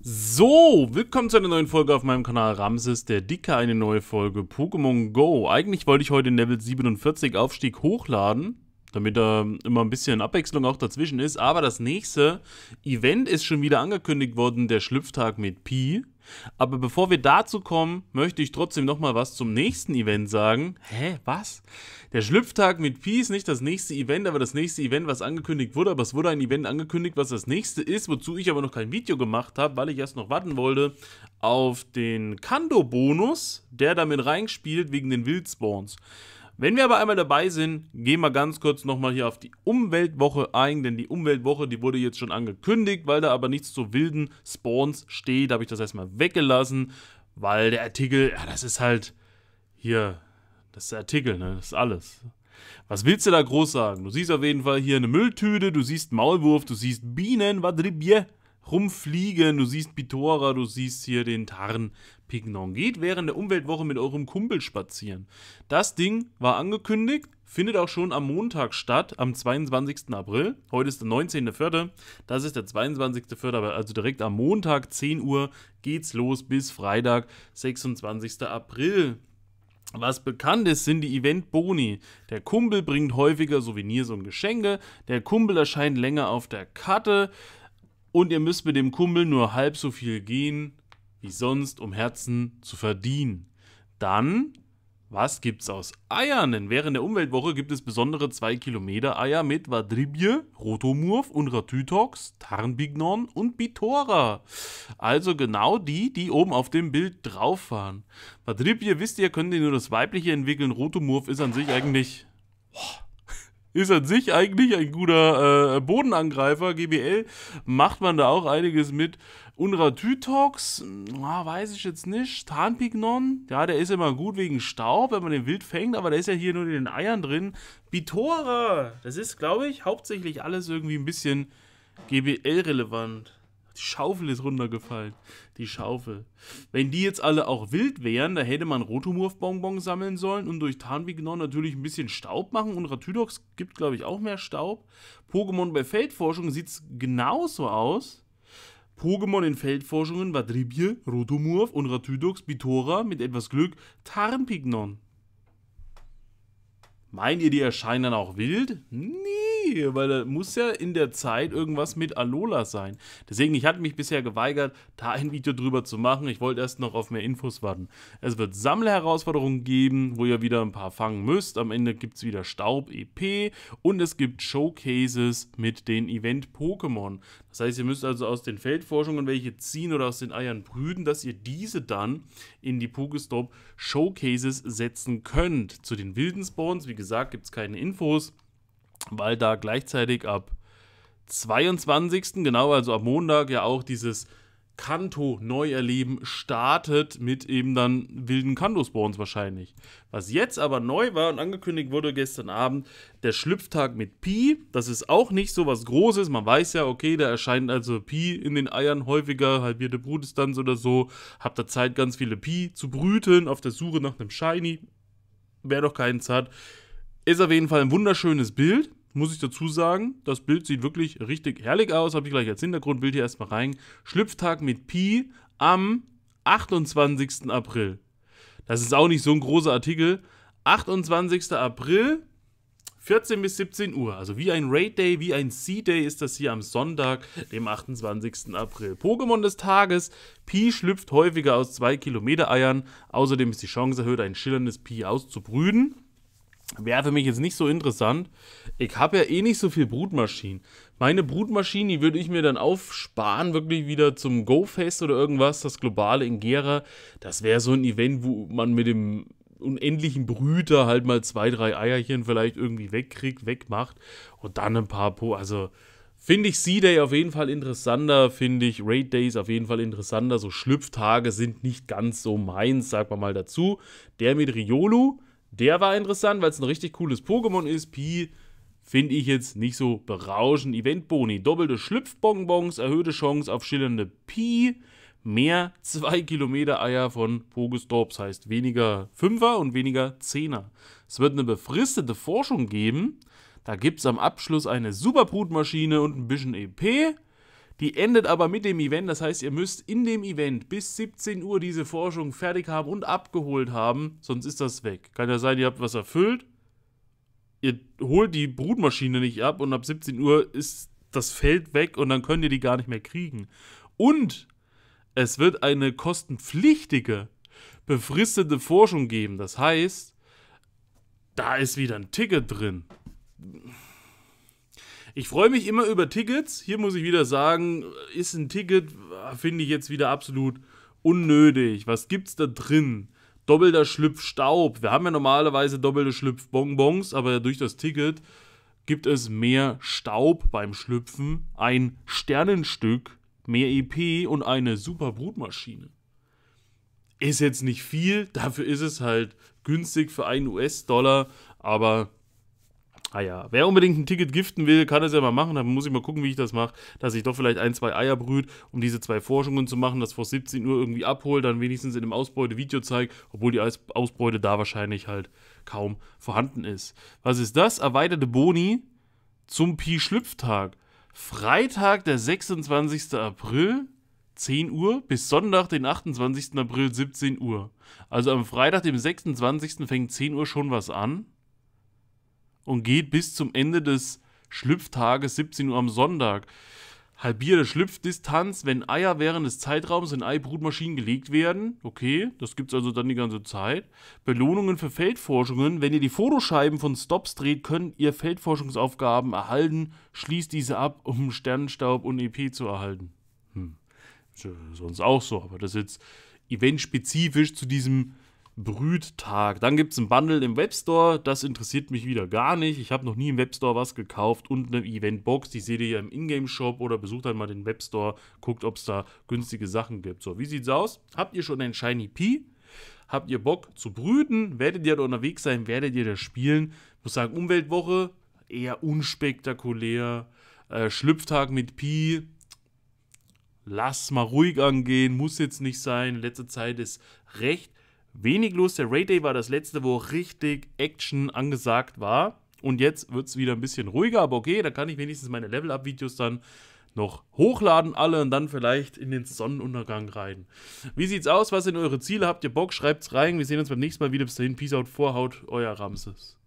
So, willkommen zu einer neuen Folge auf meinem Kanal Ramses, der Dicke, eine neue Folge Pokémon Go. Eigentlich wollte ich heute Level 47 Aufstieg hochladen, damit da immer ein bisschen Abwechslung auch dazwischen ist. Aber das nächste Event ist schon wieder angekündigt worden, der Schlüpftag mit Pi. Aber bevor wir dazu kommen, möchte ich trotzdem nochmal was zum nächsten Event sagen. Hä, was? Der Schlüpftag mit Pi ist nicht das nächste Event, aber das nächste Event, was angekündigt wurde. Aber es wurde ein Event angekündigt, was das nächste ist, wozu ich aber noch kein Video gemacht habe, weil ich erst noch warten wollte auf den Kando-Bonus, der damit reinspielt wegen den Wildspawns. Wenn wir aber einmal dabei sind, gehen wir ganz kurz nochmal hier auf die Umweltwoche ein, denn die Umweltwoche, die wurde jetzt schon angekündigt, weil da aber nichts zu wilden Spawns steht, habe ich das erstmal weggelassen, weil der Artikel, ja, das ist halt hier, das ist der Artikel, ne, das ist alles. Was willst du da groß sagen? Du siehst auf jeden Fall hier eine Mülltüte, du siehst Maulwurf, du siehst Bienen, Wadribje, rumfliegen. Du siehst Bitora, du siehst hier den Tarn Pignon. Geht während der Umweltwoche mit eurem Kumpel spazieren. Das Ding war angekündigt, findet auch schon am Montag statt, am 22. April. Heute ist der 19.04. Das ist der 22.04., also direkt am Montag, 10 Uhr, geht's los bis Freitag, 26. April. Was bekannt ist, sind die Event-Boni. Der Kumpel bringt häufiger Souvenirs und Geschenke, der Kumpel erscheint länger auf der Karte, und ihr müsst mit dem Kumpel nur halb so viel gehen, wie sonst, um Herzen zu verdienen. Dann, was gibt's aus Eiern? Denn während der Umweltwoche gibt es besondere 2-Kilometer-Eier mit Vadribje, Rotomurf, Unratytox, Tarnbignon und Bitora. Also genau die, die oben auf dem Bild drauf waren. Vadribje, wisst ihr, könnt ihr nur das Weibliche entwickeln. Rotomurf ist an sich eigentlich... Boah, ist an sich eigentlich ein guter äh, Bodenangreifer. GBL macht man da auch einiges mit. Unratütox, hm, ah, weiß ich jetzt nicht. Tarnpignon, ja, der ist immer gut wegen Staub, wenn man den wild fängt, aber der ist ja hier nur in den Eiern drin. Bitora, das ist, glaube ich, hauptsächlich alles irgendwie ein bisschen GBL-relevant. Die Schaufel ist runtergefallen. Die Schaufel. Wenn die jetzt alle auch wild wären, da hätte man Rotomurf-Bonbon sammeln sollen und durch Tarnvignon natürlich ein bisschen Staub machen. Und Ratydox gibt, glaube ich, auch mehr Staub. Pokémon bei Feldforschung sieht es genauso aus. Pokémon in Feldforschungen war Dribie, Rotomurf und Ratydox, Bitora, mit etwas Glück Tarnpignon. Meint ihr, die erscheinen dann auch wild? Nee weil da muss ja in der Zeit irgendwas mit Alola sein. Deswegen, ich hatte mich bisher geweigert, da ein Video drüber zu machen. Ich wollte erst noch auf mehr Infos warten. Es wird Sammlerherausforderungen geben, wo ihr wieder ein paar fangen müsst. Am Ende gibt es wieder Staub EP und es gibt Showcases mit den Event-Pokémon. Das heißt, ihr müsst also aus den Feldforschungen welche ziehen oder aus den Eiern brüten, dass ihr diese dann in die Pokestop Showcases setzen könnt. Zu den wilden Spawns, wie gesagt, gibt es keine Infos weil da gleichzeitig ab 22. genau, also ab Montag ja auch dieses Kanto Neuerleben startet mit eben dann wilden Kanto-Spawns wahrscheinlich. Was jetzt aber neu war und angekündigt wurde gestern Abend, der Schlüpftag mit Pi. Das ist auch nicht so was Großes. Man weiß ja, okay, da erscheint also Pi in den Eiern häufiger, halbierte Brutdistanz oder so. Habt da Zeit, ganz viele Pi zu brüten auf der Suche nach einem Shiny. Wer doch keinen hat. Ist auf jeden Fall ein wunderschönes Bild muss ich dazu sagen, das Bild sieht wirklich richtig herrlich aus. Habe ich gleich als Hintergrundbild hier erstmal rein. Schlüpftag mit Pi am 28. April. Das ist auch nicht so ein großer Artikel. 28. April, 14 bis 17 Uhr. Also wie ein Raid Day, wie ein Sea Day ist das hier am Sonntag, dem 28. April. Pokémon des Tages. Pi schlüpft häufiger aus 2 Kilometer Eiern. Außerdem ist die Chance erhöht, ein schillerndes Pi auszubrüden. Wäre für mich jetzt nicht so interessant. Ich habe ja eh nicht so viel Brutmaschinen. Meine Brutmaschinen, die würde ich mir dann aufsparen, wirklich wieder zum Go-Fest oder irgendwas, das globale in Gera. Das wäre so ein Event, wo man mit dem unendlichen Brüter halt mal zwei, drei Eierchen vielleicht irgendwie wegkriegt, wegmacht und dann ein paar Po. Also finde ich Sea day auf jeden Fall interessanter, finde ich Raid Days auf jeden Fall interessanter. So Schlüpftage sind nicht ganz so meins, sag mal mal dazu. Der mit Riolu der war interessant, weil es ein richtig cooles Pokémon ist. Pi finde ich jetzt nicht so berauschend. Eventboni, doppelte Schlüpfbonbons, erhöhte Chance auf schillernde Pi, mehr 2 Kilometer Eier von Pogestorps, heißt weniger 5er und weniger 10er. Es wird eine befristete Forschung geben. Da gibt es am Abschluss eine Superbrutmaschine und ein bisschen EP. Die endet aber mit dem Event, das heißt, ihr müsst in dem Event bis 17 Uhr diese Forschung fertig haben und abgeholt haben, sonst ist das weg. Kann ja sein, ihr habt was erfüllt, ihr holt die Brutmaschine nicht ab und ab 17 Uhr ist das Feld weg und dann könnt ihr die gar nicht mehr kriegen. Und es wird eine kostenpflichtige, befristete Forschung geben. Das heißt, da ist wieder ein Ticket drin. Ich freue mich immer über Tickets. Hier muss ich wieder sagen, ist ein Ticket, äh, finde ich jetzt wieder absolut unnötig. Was gibt's da drin? Doppelter Schlüpfstaub. Wir haben ja normalerweise doppelte Schlüpfbonbons, aber durch das Ticket gibt es mehr Staub beim Schlüpfen, ein Sternenstück, mehr EP und eine super Brutmaschine. Ist jetzt nicht viel, dafür ist es halt günstig für einen US-Dollar, aber Ah ja, wer unbedingt ein Ticket giften will, kann das ja mal machen. Dann muss ich mal gucken, wie ich das mache, dass ich doch vielleicht ein, zwei Eier brüht, um diese zwei Forschungen zu machen, das vor 17 Uhr irgendwie abhole, dann wenigstens in einem Ausbeute-Video zeige, obwohl die Ausbeute da wahrscheinlich halt kaum vorhanden ist. Was ist das? Erweiterte Boni zum Pi-Schlüpftag. Freitag, der 26. April, 10 Uhr, bis Sonntag, den 28. April, 17 Uhr. Also am Freitag, dem 26. fängt 10 Uhr schon was an und geht bis zum Ende des Schlüpftages 17 Uhr am Sonntag. Halbierte Schlüpfdistanz, wenn Eier während des Zeitraums in Eibrutmaschinen gelegt werden. Okay, das gibt's also dann die ganze Zeit. Belohnungen für Feldforschungen. Wenn ihr die Fotoscheiben von Stops dreht, könnt ihr Feldforschungsaufgaben erhalten. Schließt diese ab, um Sternenstaub und EP zu erhalten. Hm. Sonst auch so, aber das ist jetzt eventspezifisch zu diesem Brüttag. Dann gibt es ein Bundle im Webstore. Das interessiert mich wieder gar nicht. Ich habe noch nie im Webstore was gekauft und eine Eventbox. Die seht ihr ja im Ingame-Shop oder besucht dann mal den Webstore, guckt, ob es da günstige Sachen gibt. So, wie sieht's aus? Habt ihr schon ein Shiny P? Habt ihr Bock zu brüten? Werdet ihr da unterwegs sein? Werdet ihr da spielen? Ich muss sagen, Umweltwoche eher unspektakulär. Äh, Schlüpftag mit Pi, lass mal ruhig angehen, muss jetzt nicht sein. Letzte Zeit ist recht wenig los. Der Raid Day war das letzte, wo richtig Action angesagt war. Und jetzt wird es wieder ein bisschen ruhiger, aber okay, da kann ich wenigstens meine Level-Up-Videos dann noch hochladen alle und dann vielleicht in den Sonnenuntergang rein. Wie sieht's aus? Was sind eure Ziele? Habt ihr Bock? Schreibt's rein. Wir sehen uns beim nächsten Mal wieder. Bis dahin, Peace out, Vorhaut, euer Ramses.